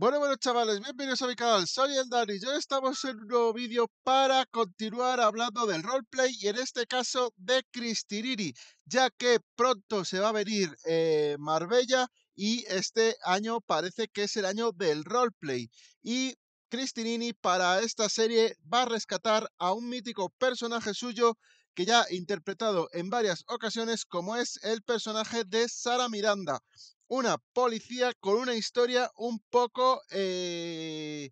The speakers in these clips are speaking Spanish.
Bueno, bueno chavales, bienvenidos a mi canal, soy el Dani y hoy estamos en un nuevo vídeo para continuar hablando del roleplay y en este caso de Cristirini, ya que pronto se va a venir eh, Marbella y este año parece que es el año del roleplay y Cristinini, para esta serie va a rescatar a un mítico personaje suyo que ya ha interpretado en varias ocasiones como es el personaje de Sara Miranda una policía con una historia un poco eh,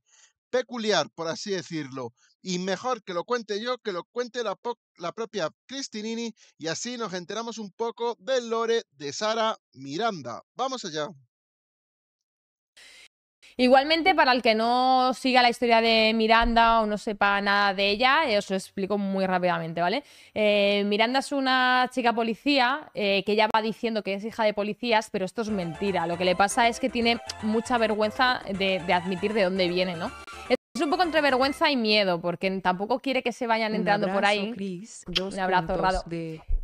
peculiar, por así decirlo. Y mejor que lo cuente yo, que lo cuente la, la propia Cristinini, y así nos enteramos un poco del lore de Sara Miranda. Vamos allá. Igualmente, para el que no siga la historia de Miranda o no sepa nada de ella, eh, os lo explico muy rápidamente, ¿vale? Eh, Miranda es una chica policía eh, que ya va diciendo que es hija de policías, pero esto es mentira. Lo que le pasa es que tiene mucha vergüenza de, admitir de dónde viene, ¿no? Es un poco entre vergüenza y miedo, porque tampoco quiere que se vayan entrando por ahí. un abrazo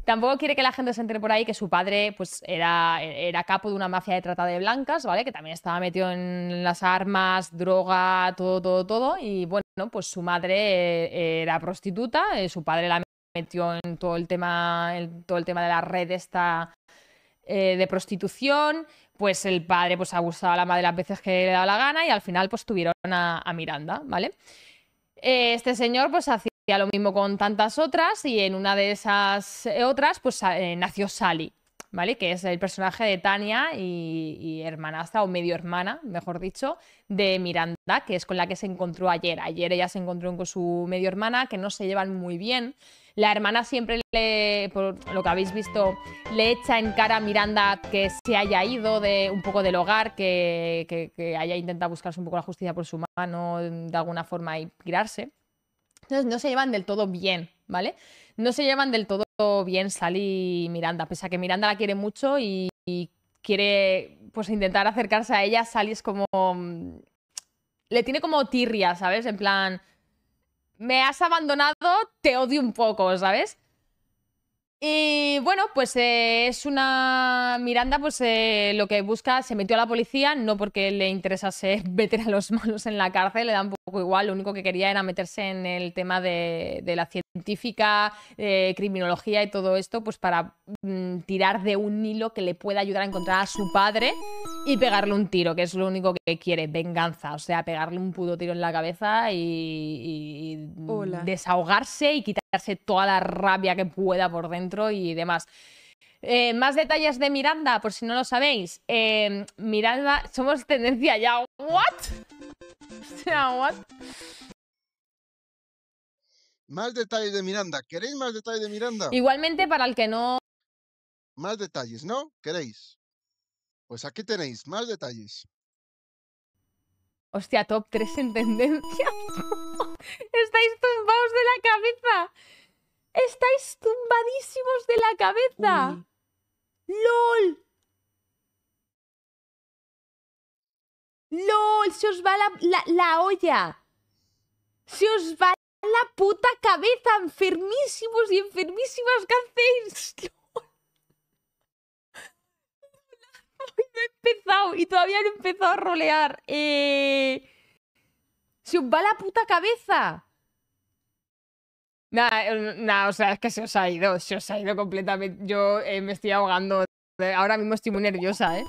Tampoco quiere que la gente se entre por ahí que su padre pues, era, era capo de una mafia de trata de blancas, ¿vale? Que también estaba metido en las armas, droga, todo, todo, todo. Y bueno, pues su madre eh, era prostituta, eh, su padre la metió en todo el tema, todo el tema de la red esta eh, de prostitución, pues el padre pues abusaba a la madre las veces que le daba la gana y al final pues tuvieron a, Miranda, ¿vale? este señor pues hacía Hacía lo mismo con tantas otras y en una de esas eh, otras pues ah, eh, nació Sally, ¿vale? Que es el personaje de Tania y, y, o medio hermana, mejor dicho, de Miranda, que es con la que se encontró ayer. Ayer ella se encontró con su medio hermana, que no se llevan muy bien. La hermana siempre le, por lo que habéis visto, le echa en cara a Miranda que se haya ido de un poco del hogar, que, haya intentado buscarse un poco la justicia por su mano, de alguna forma y tirarse. Entonces no se llevan del todo bien, ¿vale? No se llevan del todo bien Sally y Miranda, pese a que Miranda la quiere mucho y, quiere pues intentar acercarse a ella, Sally es como... Mm, le tiene como tirria, ¿sabes? En plan, me has abandonado, te odio un poco, ¿sabes? Y bueno, pues eh, es una Miranda, pues eh, lo que busca, se metió a la policía, no porque le interesase meter a los malos en la cárcel, le da un poco igual, lo único que quería era meterse en el tema de, de la ciencia científica, eh, criminología y todo esto, pues para mm, tirar de un hilo que le pueda ayudar a encontrar a su padre y pegarle un tiro, que es lo único que quiere, venganza, o sea, pegarle un puto tiro en la cabeza y, desahogarse y quitarse toda la rabia que pueda por dentro y demás. Eh, más detalles de Miranda, por si no lo sabéis. Eh, Miranda, somos tendencia ya. ¿What? ¿what? Más detalles de Miranda. ¿Queréis más detalles de Miranda? Igualmente para el que no... Más detalles, ¿no? ¿Queréis? Pues aquí tenéis más detalles. Hostia, top 3 en tendencia. Estáis tumbados de la cabeza. Estáis tumbadísimos de la cabeza. ¡Lol! ¡Lol! Se os va la, la olla. Se os va la puta cabeza, enfermísimos y enfermísimas, que hacéis? no he empezado y todavía no he empezado a rolear. Eh, se os va la puta cabeza. Nada, eh, nah, o sea, es que se os ha ido, se os ha ido completamente. Yo eh, me estoy ahogando. Ahora mismo estoy muy nerviosa, ¿eh?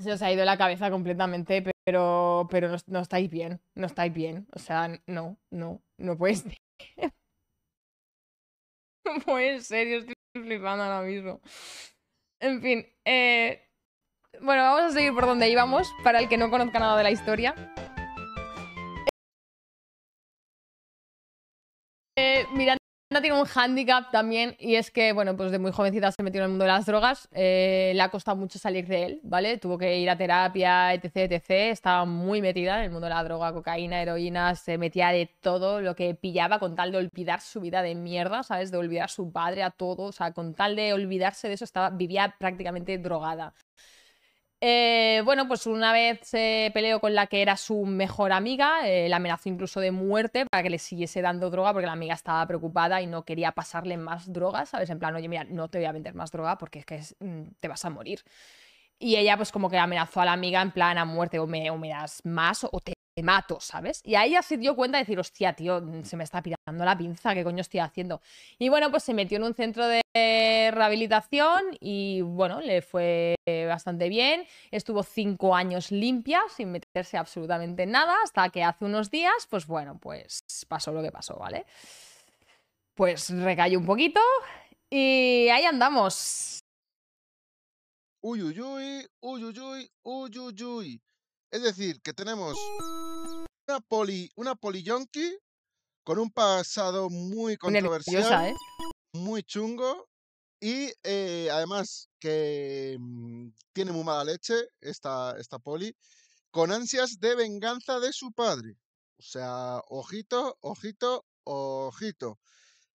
se os ha ido la cabeza completamente, pero, pero no, estáis bien, no estáis bien. O sea, no, no, no puedes ser. no puede ser, yo estoy flipando ahora mismo. En fin, eh, bueno, vamos a seguir por donde íbamos, para el que no conozca nada de la historia. Eh, mirad tiene un hándicap también y es que, bueno, pues de muy jovencita se metió en el mundo de las drogas, eh, le ha costado mucho salir de él, ¿vale? Tuvo que ir a terapia, etc, etc, estaba muy metida en el mundo de la droga, cocaína, heroína, se metía de todo lo que pillaba con tal de olvidar su vida de mierda, ¿sabes? De olvidar a su padre, a todo, o sea, con tal de olvidarse de eso, estaba, vivía prácticamente drogada. Eh, bueno, pues una vez eh, peleó con la que era su mejor amiga, eh, la amenazó incluso de muerte para que le siguiese dando droga porque la amiga estaba preocupada y no quería pasarle más drogas, ¿sabes? En plan, oye, mira, no te voy a vender más droga porque es que mm, te vas a morir. Y ella pues como que amenazó a la amiga en plan a muerte, o me, o me das más o te te mato, ¿sabes? Y ahí ya se dio cuenta de decir, hostia, tío, mm, se me está pirando la pinza, ¿qué coño estoy haciendo? Y bueno, pues se metió en un centro de rehabilitación y bueno, le fue bastante bien. Estuvo cinco años limpia, sin meterse absolutamente en nada, hasta que hace unos días, pues bueno, pues pasó lo que pasó, ¿vale? Pues recayó un poquito y ahí andamos. Uy, uy, uy, uy, uy, uy, uy, uy. Es decir, que tenemos una poli, una poliyonki con un pasado muy controversial, ¿eh? muy chungo y eh, además que mm, tiene muy mala leche esta, poli, con ansias de venganza de su padre. O sea, ojito, ojito, ojito.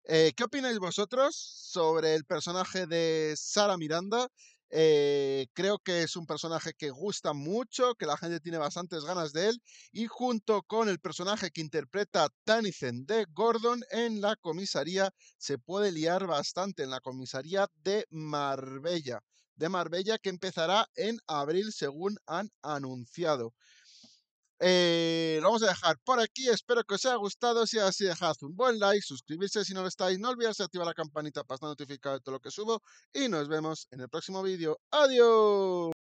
Eh, ¿Qué opináis vosotros sobre el personaje de Sara Miranda eh, creo que es un personaje que gusta mucho, que la gente tiene bastantes ganas de él, y junto con el personaje que interpreta Tanizen de Gordon en la comisaría, se puede liar bastante en la comisaría de Marbella. De Marbella que empezará en abril según han anunciado. Eh, lo vamos a dejar por aquí. Espero que os haya gustado. Si es así, dejad un buen like, suscribirse si no lo estáis. No olvidéis activar la campanita para estar notificado de todo lo que subo. Y nos vemos en el próximo vídeo. ¡Adiós!